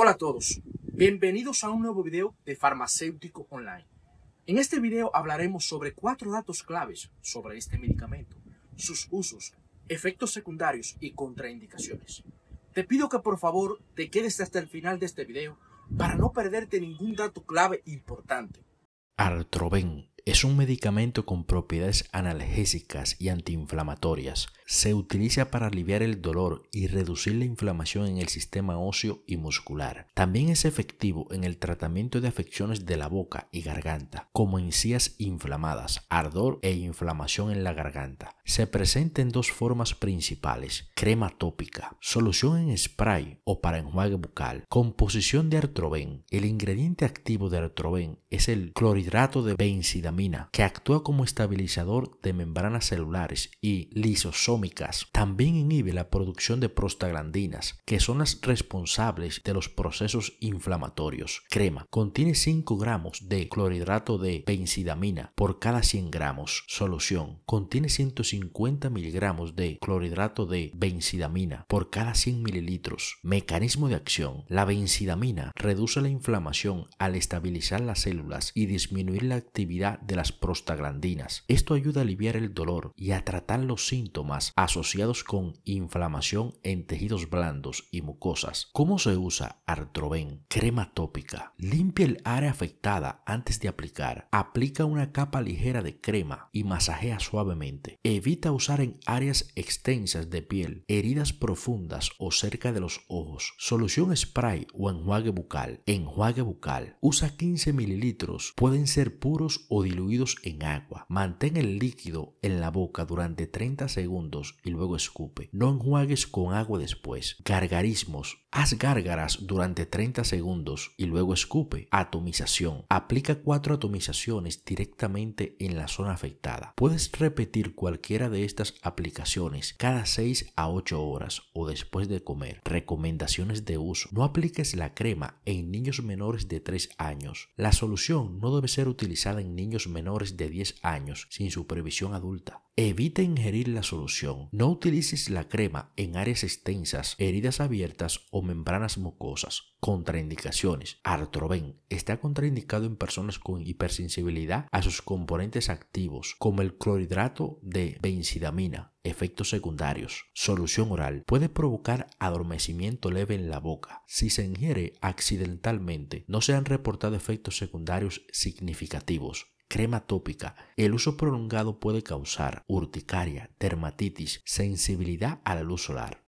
Hola a todos, bienvenidos a un nuevo video de Farmacéutico Online. En este video hablaremos sobre cuatro datos claves sobre este medicamento, sus usos, efectos secundarios y contraindicaciones. Te pido que por favor te quedes hasta el final de este video para no perderte ningún dato clave importante. Artroben es un medicamento con propiedades analgésicas y antiinflamatorias se utiliza para aliviar el dolor y reducir la inflamación en el sistema óseo y muscular. También es efectivo en el tratamiento de afecciones de la boca y garganta, como encías inflamadas, ardor e inflamación en la garganta. Se presenta en dos formas principales, crema tópica, solución en spray o para enjuague bucal, composición de artroben. El ingrediente activo de artroben es el clorhidrato de benzidamina, que actúa como estabilizador de membranas celulares y lisosoma también inhibe la producción de prostaglandinas, que son las responsables de los procesos inflamatorios. Crema. Contiene 5 gramos de clorhidrato de benzidamina por cada 100 gramos. Solución. Contiene 150 miligramos de clorhidrato de benzidamina por cada 100 mililitros. Mecanismo de acción. La benzidamina reduce la inflamación al estabilizar las células y disminuir la actividad de las prostaglandinas. Esto ayuda a aliviar el dolor y a tratar los síntomas asociados con inflamación en tejidos blandos y mucosas. ¿Cómo se usa Artroven? Crema tópica. Limpia el área afectada antes de aplicar. Aplica una capa ligera de crema y masajea suavemente. Evita usar en áreas extensas de piel, heridas profundas o cerca de los ojos. Solución spray o enjuague bucal. Enjuague bucal. Usa 15 mililitros. Pueden ser puros o diluidos en agua. Mantén el líquido en la boca durante 30 segundos y luego escupe. No enjuagues con agua después. Gargarismos. Haz gárgaras durante 30 segundos y luego escupe. Atomización. Aplica cuatro atomizaciones directamente en la zona afectada. Puedes repetir cualquiera de estas aplicaciones cada 6 a 8 horas o después de comer. Recomendaciones de uso. No apliques la crema en niños menores de 3 años. La solución no debe ser utilizada en niños menores de 10 años sin supervisión adulta. Evita ingerir la solución. No utilices la crema en áreas extensas, heridas abiertas o membranas mucosas. Contraindicaciones. Artroben está contraindicado en personas con hipersensibilidad a sus componentes activos, como el clorhidrato de benzidamina. Efectos secundarios. Solución oral. Puede provocar adormecimiento leve en la boca. Si se ingiere accidentalmente, no se han reportado efectos secundarios significativos crema tópica. El uso prolongado puede causar urticaria, dermatitis, sensibilidad a la luz solar.